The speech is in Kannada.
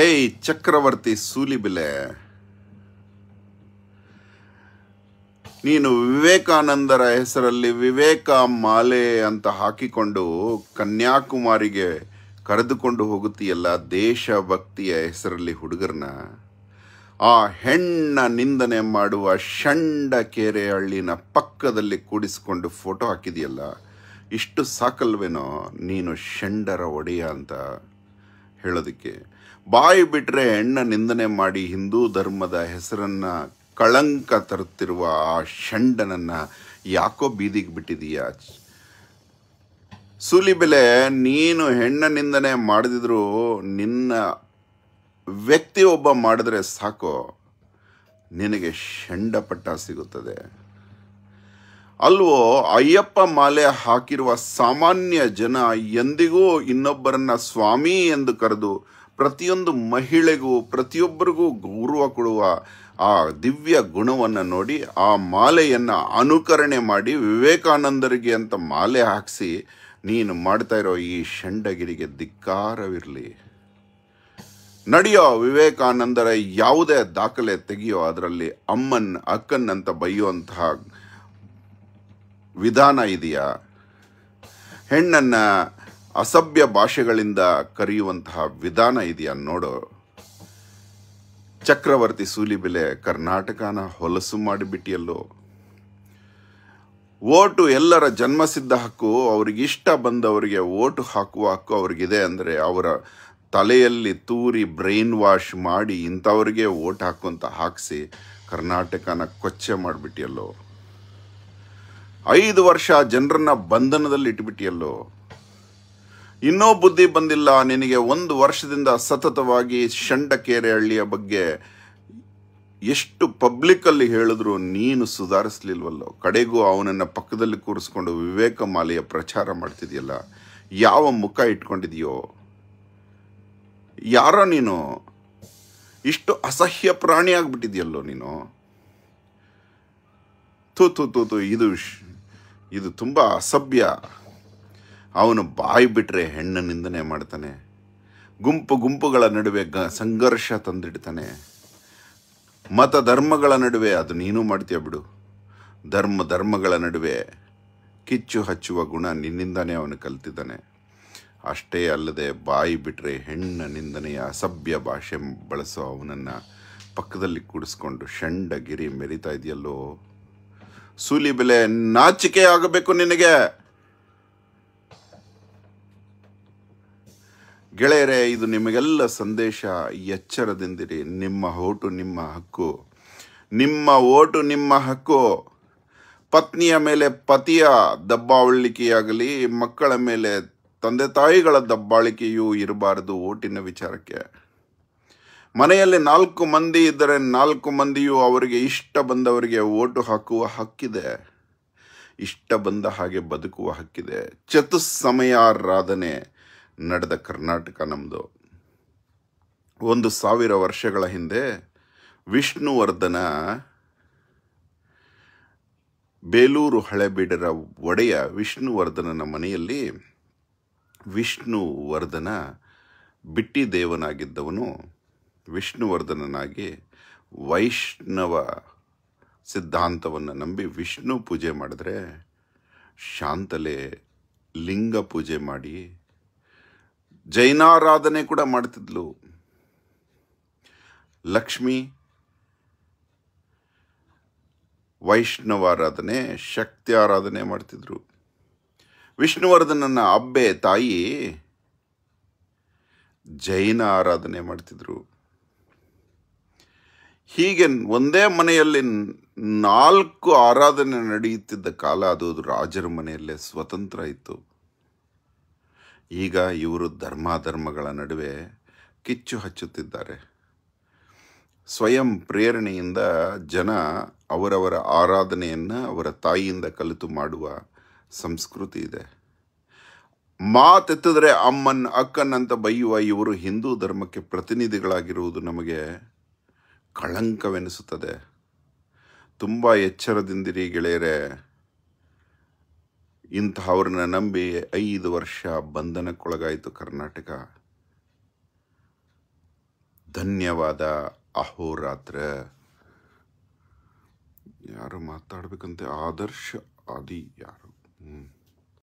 ಏಯ್ ಚಕ್ರವರ್ತಿ ಸೂಲಿಬಿಲೆ ನೀನು ವಿವೇಕಾನಂದರ ಹೆಸರಲ್ಲಿ ವಿವೇಕ ಮಾಲೆ ಅಂತ ಹಾಕಿಕೊಂಡು ಕನ್ಯಾಕುಮಾರಿಗೆ ಕರೆದುಕೊಂಡು ಹೋಗುತ್ತೀಯಲ್ಲ ದೇಶಭಕ್ತಿಯ ಹೆಸರಲ್ಲಿ ಹುಡುಗರನ್ನ ಆ ಹೆಣ್ಣ ನಿಂದನೆ ಮಾಡುವ ಷಂಡ ಕೆರೆಹಳ್ಳಿನ ಪಕ್ಕದಲ್ಲಿ ಕೂಡಿಸಿಕೊಂಡು ಫೋಟೋ ಹಾಕಿದೆಯಲ್ಲ ಇಷ್ಟು ಸಾಕಲ್ವೇನೋ ನೀನು ಷಂಡರ ಒಡೆಯ ಅಂತ ಹೇಳೋದಕ್ಕೆ ಬಾಯಿ ಬಿಟ್ಟರೆ ಹೆಣ್ಣ ನಿಂದನೆ ಮಾಡಿ ಹಿಂದೂ ಧರ್ಮದ ಹೆಸರನ್ನು ಕಳಂಕ ತರುತ್ತಿರುವ ಆ ಷಂಡನನ್ನು ಯಾಕೋ ಬೀದಿಗೆ ಬಿಟ್ಟಿದೀಯ ಬೆಲೆ ನೀನು ನಿಂದನೆ ಮಾಡಿದ್ರು ನಿನ್ನ ವ್ಯಕ್ತಿ ಒಬ್ಬ ಮಾಡಿದ್ರೆ ಸಾಕು ನಿನಗೆ ಷಂಡಪಟ್ಟ ಸಿಗುತ್ತದೆ ಅಲ್ವೋ ಅಯ್ಯಪ್ಪ ಮಾಲೆ ಹಾಕಿರುವ ಸಾಮಾನ್ಯ ಜನ ಎಂದಿಗೂ ಇನ್ನೊಬ್ಬರನ್ನ ಸ್ವಾಮಿ ಎಂದು ಕರೆದು ಪ್ರತಿಯೊಂದು ಮಹಿಳೆಗೂ ಪ್ರತಿಯೊಬ್ಬರಿಗೂ ಗೌರವ ಕೊಡುವ ಆ ದಿವ್ಯ ಗುಣವನ್ನು ನೋಡಿ ಆ ಮಾಲೆಯನ್ನು ಅನುಕರಣೆ ಮಾಡಿ ವಿವೇಕಾನಂದರಿಗೆ ಅಂತ ಮಾಲೆ ಹಾಕಿಸಿ ನೀನು ಮಾಡ್ತಾ ಇರೋ ಈ ಷಂಡಗಿರಿಗೆ ಧಿಕ್ಕಾರವಿರಲಿ ನಡೆಯೋ ವಿವೇಕಾನಂದರ ಯಾವುದೇ ದಾಖಲೆ ತೆಗೆಯೋ ಅದರಲ್ಲಿ ಅಮ್ಮನ್ ಅಕ್ಕನ್ ಅಂತ ಬೈಯುವಂತಹ ವಿಧಾನ ಇದೆಯಾ ಹೆಣ್ಣನ್ನು ಅಸಭ್ಯ ಭಾಷೆಗಳಿಂದ ಕರೆಯುವಂತಹ ವಿಧಾನ ಇದೆಯಾ ನೋಡು ಚಕ್ರವರ್ತಿ ಸೂಲಿಬೆಲೆ ಕರ್ನಾಟಕನ ಹೊಲಸು ಮಾಡಿಬಿಟ್ಟಿಯಲ್ಲೋ ಓಟು ಎಲ್ಲರ ಜನ್ಮಸಿದ್ಧ ಹಕ್ಕು ಅವ್ರಿಗಿಷ್ಟ ಬಂದವರಿಗೆ ಓಟು ಹಾಕುವ ಹಕ್ಕು ಅವ್ರಿಗಿದೆ ಅಂದರೆ ಅವರ ತಲೆಯಲ್ಲಿ ತೂರಿ ಬ್ರೈನ್ ವಾಶ್ ಮಾಡಿ ಇಂಥವ್ರಿಗೆ ಓಟ್ ಹಾಕುವಂತ ಹಾಕಿಸಿ ಕರ್ನಾಟಕನ ಕೊಚ್ಚೆ ಮಾಡಿಬಿಟ್ಟಿಯಲ್ಲೋ ಐದು ವರ್ಷ ಜನರನ್ನ ಬಂಧನದಲ್ಲಿ ಇಟ್ಬಿಟ್ಟಿಯಲ್ಲೋ ಇನ್ನೂ ಬುದ್ಧಿ ಬಂದಿಲ್ಲ ನಿನಗೆ ಒಂದು ವರ್ಷದಿಂದ ಸತತವಾಗಿ ಶಂಡಕೇರೆ ಹಳ್ಳಿಯ ಬಗ್ಗೆ ಎಷ್ಟು ಪಬ್ಲಿಕ್ಕಲ್ಲಿ ಹೇಳಿದ್ರು ನೀನು ಸುಧಾರಿಸ್ಲಿಲ್ವಲ್ಲೋ ಕಡೆಗೂ ಅವನನ್ನು ಪಕ್ಕದಲ್ಲಿ ಕೂರಿಸ್ಕೊಂಡು ವಿವೇಕ ಮಾಲೆಯ ಪ್ರಚಾರ ಮಾಡ್ತಿದ್ಯಲ್ಲ ಯಾವ ಮುಖ ಇಟ್ಕೊಂಡಿದೆಯೋ ಯಾರೋ ನೀನು ಇಷ್ಟು ಅಸಹ್ಯ ಪ್ರಾಣಿ ನೀನು ತೂ ತು ತೂ ತೂ ಇದು ಇದು ತುಂಬ ಅಸಭ್ಯ ಅವನು ಬಾಯಿ ಬಿಟ್ಟರೆ ಹೆಣ್ಣು ನಿಂದನೆ ಮಾಡ್ತಾನೆ ಗುಂಪು ಗುಂಪುಗಳ ನಡುವೆ ಗ ಸಂಘರ್ಷ ತಂದಿಡ್ತಾನೆ ಮತ ಧರ್ಮಗಳ ನಡುವೆ ಅದು ನೀನು ಮಾಡ್ತೀಯ ಬಿಡು ಧರ್ಮ ಧರ್ಮಗಳ ನಡುವೆ ಕಿಚ್ಚು ಹಚ್ಚುವ ಗುಣ ನಿನ್ನಿಂದನೇ ಅವನು ಕಲ್ತಿದ್ದಾನೆ ಅಷ್ಟೇ ಅಲ್ಲದೆ ಬಾಯಿ ಬಿಟ್ಟರೆ ಹೆಣ್ಣ ನಿಂದನೆಯ ಅಸಭ್ಯ ಭಾಷೆ ಬಳಸೋ ಅವನನ್ನು ಪಕ್ಕದಲ್ಲಿ ಕೂಡಿಸ್ಕೊಂಡು ಗಿರಿ ಮೆರಿತಾ ಇದೆಯಲ್ಲೋ ಸೂಲಿ ಬೆಲೆ ನಾಚಿಕೆ ಆಗಬೇಕು ನಿನಗೆ ಗೆಳೆಯರೇ ಇದು ನಿಮಗೆಲ್ಲ ಸಂದೇಶ ಎಚ್ಚರದಿಂದಿರಿ ನಿಮ್ಮ ಓಟು ನಿಮ್ಮ ಹಕ್ಕು ನಿಮ್ಮ ಓಟು ನಿಮ್ಮ ಹಕ್ಕು ಪತ್ನಿಯ ಮೇಲೆ ಪತಿಯ ದಬ್ಬಾವಳಿಕೆಯಾಗಲಿ ಮಕ್ಕಳ ಮೇಲೆ ತಂದೆ ತಾಯಿಗಳ ದಬ್ಬಾಳಿಕೆಯೂ ಇರಬಾರದು ಓಟಿನ ವಿಚಾರಕ್ಕೆ ಮನೆಯಲ್ಲಿ ನಾಲ್ಕು ಮಂದಿ ಇದ್ದರೆ ನಾಲ್ಕು ಮಂದಿಯು ಅವರಿಗೆ ಇಷ್ಟ ಬಂದವರಿಗೆ ಓಟು ಹಾಕುವ ಹಕ್ಕಿದೆ ಇಷ್ಟ ಬಂದ ಹಾಗೆ ಬದುಕುವ ಹಕ್ಕಿದೆ ಚತುಸ್ಸಮಯಾರಾಧನೆ ನಡೆದ ಕರ್ನಾಟಕ ನಮ್ಮದು ಒಂದು ಸಾವಿರ ವರ್ಷಗಳ ಹಿಂದೆ ವಿಷ್ಣುವರ್ಧನ ಬೇಲೂರು ಹಳೆಬೀಡರ ಒಡೆಯ ವಿಷ್ಣುವರ್ಧನನ ಮನೆಯಲ್ಲಿ ವಿಷ್ಣುವರ್ಧನ ಬಿಟ್ಟಿ ದೇವನಾಗಿದ್ದವನು ವಿಷ್ಣುವರ್ಧನನಾಗಿ ವೈಷ್ಣವ ಸಿದ್ಧಾಂತವನ್ನು ನಂಬಿ ವಿಷ್ಣು ಪೂಜೆ ಮಾಡಿದ್ರೆ ಶಾಂತಲೆ ಲಿಂಗ ಪೂಜೆ ಮಾಡಿ ಜೈನಾರಾಧನೆ ಕೂಡ ಮಾಡ್ತಿದ್ಲು ಲಕ್ಷ್ಮಿ ವೈಷ್ಣವಾರಾಧನೆ ಶಕ್ತಿ ಆರಾಧನೆ ಮಾಡ್ತಿದ್ರು ವಿಷ್ಣುವರ್ಧನನ ಅಬ್ಬೆ ತಾಯಿ ಜೈನ ಆರಾಧನೆ ಮಾಡ್ತಿದ್ರು ಹೀಗೆ ಒಂದೇ ಮನೆಯಲ್ಲಿ ನಾಲ್ಕು ಆರಾಧನೆ ನಡೆಯುತ್ತಿದ್ದ ಕಾಲ ಅದು ರಾಜರ ಮನೆಯಲ್ಲೇ ಸ್ವತಂತ್ರ ಇತ್ತು ಈಗ ಇವರು ಧರ್ಮಾಧರ್ಮಗಳ ನಡುವೆ ಕಿಚ್ಚು ಹಚ್ಚುತ್ತಿದ್ದಾರೆ ಸ್ವಯಂ ಪ್ರೇರಣೆಯಿಂದ ಜನ ಅವರವರ ಆರಾಧನೆಯನ್ನು ಅವರ ತಾಯಿಯಿಂದ ಕಲಿತು ಮಾಡುವ ಸಂಸ್ಕೃತಿ ಇದೆ ಮಾತೆತ್ತಿದರೆ ಅಮ್ಮನ್ ಅಕ್ಕನ್ ಅಂತ ಬೈಯುವ ಇವರು ಹಿಂದೂ ಧರ್ಮಕ್ಕೆ ಪ್ರತಿನಿಧಿಗಳಾಗಿರುವುದು ನಮಗೆ ಕಳಂಕವೆನಿಸುತ್ತದೆ ತುಂಬ ಎಚ್ಚರದಿಂದಿರಿ ಗೆಳೆಯರೆ ಇಂತಹವ್ರನ್ನ ನಂಬಿ ಐದು ವರ್ಷ ಬಂಧನಕ್ಕೊಳಗಾಯಿತು ಕರ್ನಾಟಕ ಧನ್ಯವಾದ ಅಹೋರಾತ್ರ ಯಾರು ಮಾತಾಡಬೇಕಂತೆ ಆದರ್ಶ ಆದಿ ಯಾರು